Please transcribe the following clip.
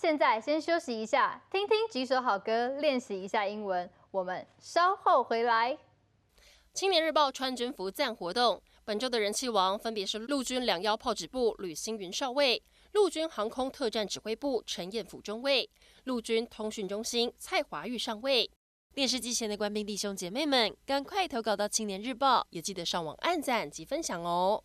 现在先休息一下，听听几首好歌，练习一下英文。我们稍后回来。青年日报穿军服赞活动，本周的人气王分别是陆军两幺炮指部吕星云少尉、陆军航空特战指挥部陈彦甫中尉、陆军通讯中心蔡华玉上尉。电视机前的官兵弟兄姐妹们，赶快投稿到青年日报，也记得上网按赞及分享哦。